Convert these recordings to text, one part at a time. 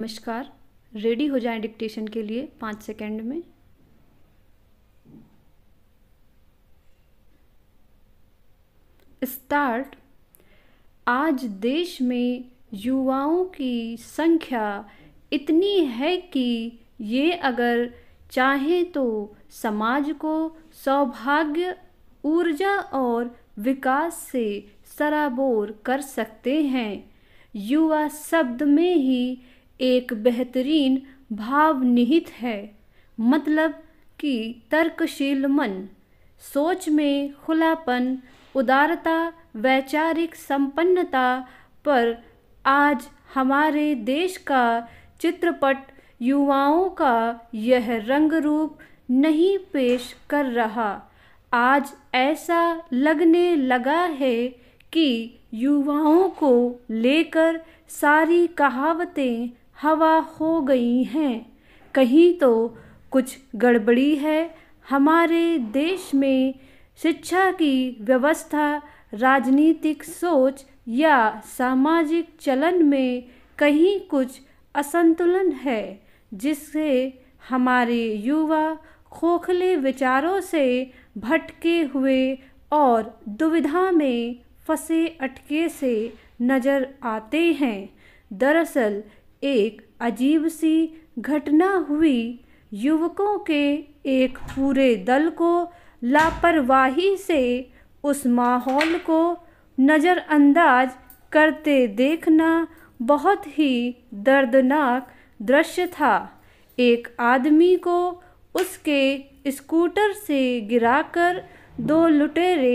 नमस्कार रेडी हो जाए डिक्टेशन के लिए पाँच सेकंड में स्टार्ट आज देश में युवाओं की संख्या इतनी है कि ये अगर चाहें तो समाज को सौभाग्य ऊर्जा और विकास से सराबोर कर सकते हैं युवा शब्द में ही एक भाव निहित है मतलब कि तर्कशील मन सोच में खुलापन उदारता वैचारिक संपन्नता पर आज हमारे देश का चित्रपट युवाओं का यह रंग रूप नहीं पेश कर रहा आज ऐसा लगने लगा है कि युवाओं को लेकर सारी कहावतें हवा हो गई हैं कहीं तो कुछ गड़बड़ी है हमारे देश में शिक्षा की व्यवस्था राजनीतिक सोच या सामाजिक चलन में कहीं कुछ असंतुलन है जिससे हमारे युवा खोखले विचारों से भटके हुए और दुविधा में फंसे अटके से नज़र आते हैं दरअसल एक अजीब सी घटना हुई युवकों के एक पूरे दल को लापरवाही से उस माहौल को नज़रअंदाज करते देखना बहुत ही दर्दनाक दृश्य था एक आदमी को उसके स्कूटर से गिराकर दो लुटेरे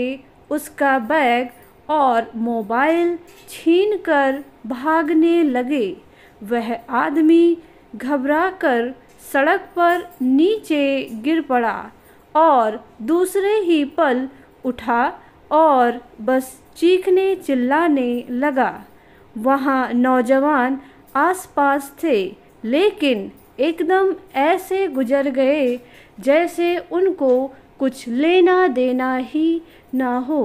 उसका बैग और मोबाइल छीन कर भागने लगे वह आदमी घबराकर सड़क पर नीचे गिर पड़ा और दूसरे ही पल उठा और बस चीखने चिल्लाने लगा वहाँ नौजवान आसपास थे लेकिन एकदम ऐसे गुजर गए जैसे उनको कुछ लेना देना ही ना हो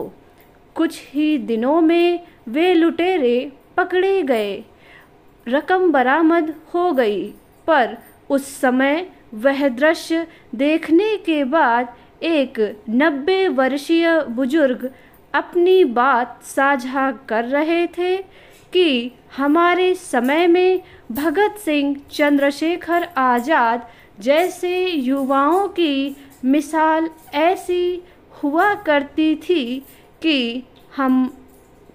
कुछ ही दिनों में वे लुटेरे पकड़े गए रकम बरामद हो गई पर उस समय वह दृश्य देखने के बाद एक नब्बे वर्षीय बुजुर्ग अपनी बात साझा कर रहे थे कि हमारे समय में भगत सिंह चंद्रशेखर आज़ाद जैसे युवाओं की मिसाल ऐसी हुआ करती थी कि हम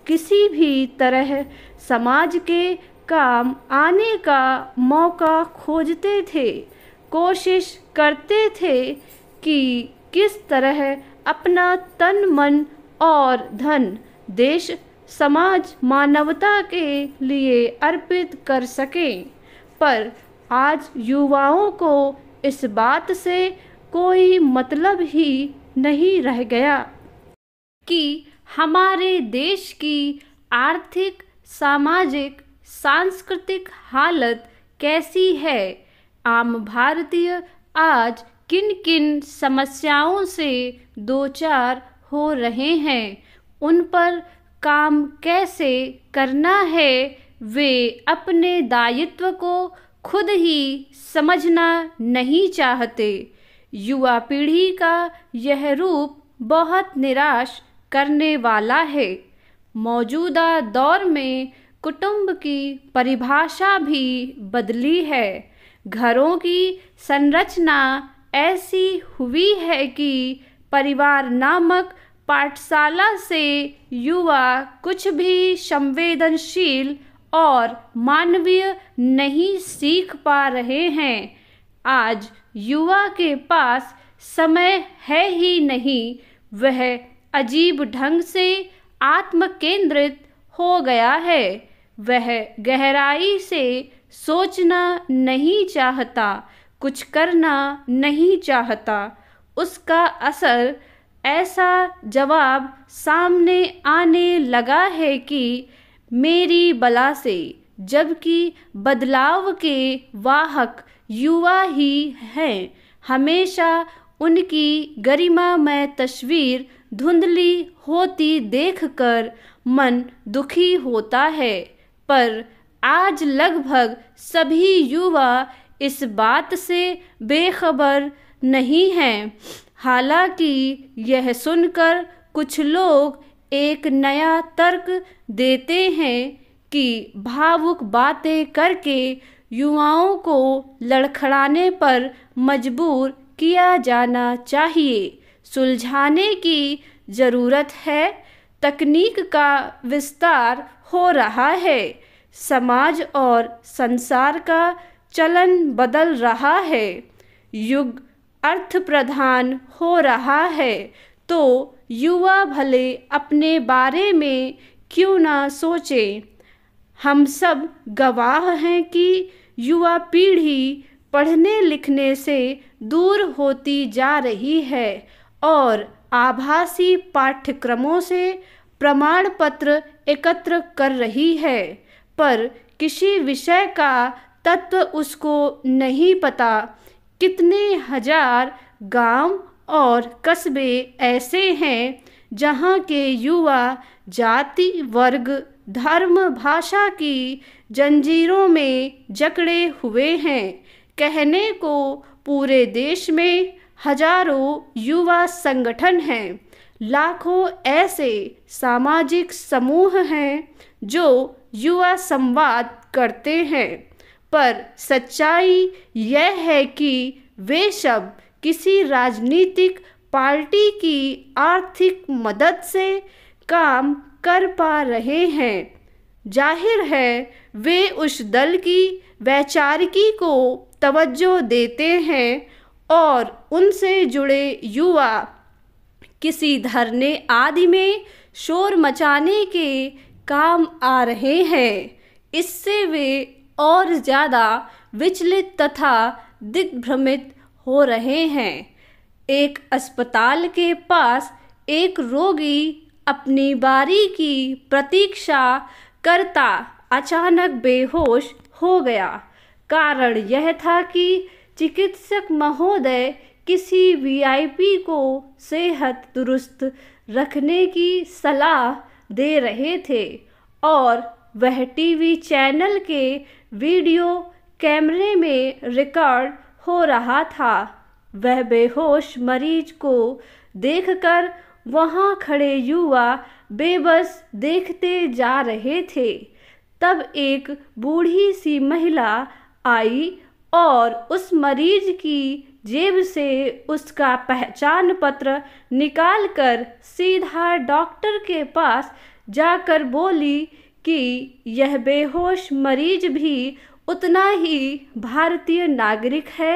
किसी भी तरह समाज के काम आने का मौका खोजते थे कोशिश करते थे कि किस तरह अपना तन मन और धन देश समाज मानवता के लिए अर्पित कर सकें पर आज युवाओं को इस बात से कोई मतलब ही नहीं रह गया कि हमारे देश की आर्थिक सामाजिक सांस्कृतिक हालत कैसी है आम भारतीय आज किन किन समस्याओं से दो चार हो रहे हैं उन पर काम कैसे करना है वे अपने दायित्व को खुद ही समझना नहीं चाहते युवा पीढ़ी का यह रूप बहुत निराश करने वाला है मौजूदा दौर में कुटुंब की परिभाषा भी बदली है घरों की संरचना ऐसी हुई है कि परिवार नामक पाठशाला से युवा कुछ भी संवेदनशील और मानवीय नहीं सीख पा रहे हैं आज युवा के पास समय है ही नहीं वह अजीब ढंग से आत्मकेंद्रित हो गया है वह गहराई से सोचना नहीं चाहता कुछ करना नहीं चाहता उसका असर ऐसा जवाब सामने आने लगा है कि मेरी बला से जबकि बदलाव के वाहक युवा ही हैं हमेशा उनकी गरिमामय तस्वीर धुंधली होती देखकर मन दुखी होता है पर आज लगभग सभी युवा इस बात से बेखबर नहीं हैं हालांकि यह सुनकर कुछ लोग एक नया तर्क देते हैं कि भावुक बातें करके युवाओं को लड़खड़ाने पर मजबूर किया जाना चाहिए सुलझाने की ज़रूरत है तकनीक का विस्तार हो रहा है समाज और संसार का चलन बदल रहा है युग अर्थ प्रधान हो रहा है तो युवा भले अपने बारे में क्यों ना सोचें हम सब गवाह हैं कि युवा पीढ़ी पढ़ने लिखने से दूर होती जा रही है और आभासी पाठ्यक्रमों से प्रमाण पत्र एकत्र कर रही है पर किसी विषय का तत्व उसको नहीं पता कितने हजार गांव और कस्बे ऐसे हैं जहां के युवा जाति वर्ग धर्म भाषा की जंजीरों में जकड़े हुए हैं कहने को पूरे देश में हजारों युवा संगठन हैं लाखों ऐसे सामाजिक समूह हैं जो युवा संवाद करते हैं पर सच्चाई यह है कि वे सब किसी राजनीतिक पार्टी की आर्थिक मदद से काम कर पा रहे हैं जाहिर है वे उस दल की वैचारिकी को तवज्जो देते हैं और उनसे जुड़े युवा किसी धरने आदि में शोर मचाने के काम आ रहे हैं इससे वे और ज़्यादा विचलित तथा दिग्भ्रमित हो रहे हैं एक अस्पताल के पास एक रोगी अपनी बारी की प्रतीक्षा करता अचानक बेहोश हो गया कारण यह था कि चिकित्सक महोदय किसी वीआईपी को सेहत दुरुस्त रखने की सलाह दे रहे थे और वह टीवी चैनल के वीडियो कैमरे में रिकॉर्ड हो रहा था वह बेहोश मरीज को देखकर वहां खड़े युवा बेबस देखते जा रहे थे तब एक बूढ़ी सी महिला आई और उस मरीज की जेब से उसका पहचान पत्र निकाल कर सीधा डॉक्टर के पास जाकर बोली कि यह बेहोश मरीज भी उतना ही भारतीय नागरिक है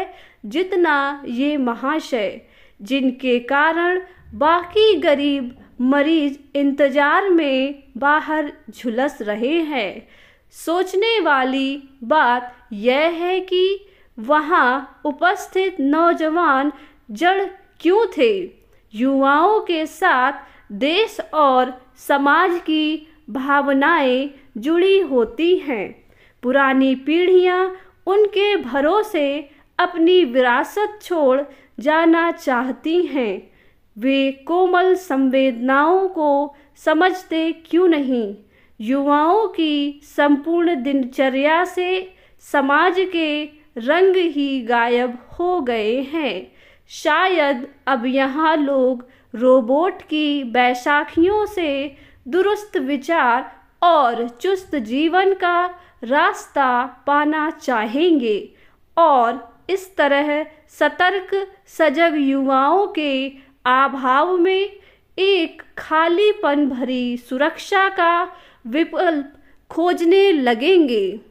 जितना ये महाशय जिनके कारण बाकी गरीब मरीज इंतजार में बाहर झुलस रहे हैं सोचने वाली बात यह है कि वहाँ उपस्थित नौजवान जड़ क्यों थे युवाओं के साथ देश और समाज की भावनाएं जुड़ी होती हैं पुरानी पीढ़ियां उनके भरोसे अपनी विरासत छोड़ जाना चाहती हैं वे कोमल संवेदनाओं को समझते क्यों नहीं युवाओं की संपूर्ण दिनचर्या से समाज के रंग ही गायब हो गए हैं शायद अब यहाँ लोग रोबोट की बैसाखियों से दुरुस्त विचार और चुस्त जीवन का रास्ता पाना चाहेंगे और इस तरह सतर्क सजग युवाओं के अभाव में एक खालीपन भरी सुरक्षा का विकल्प खोजने लगेंगे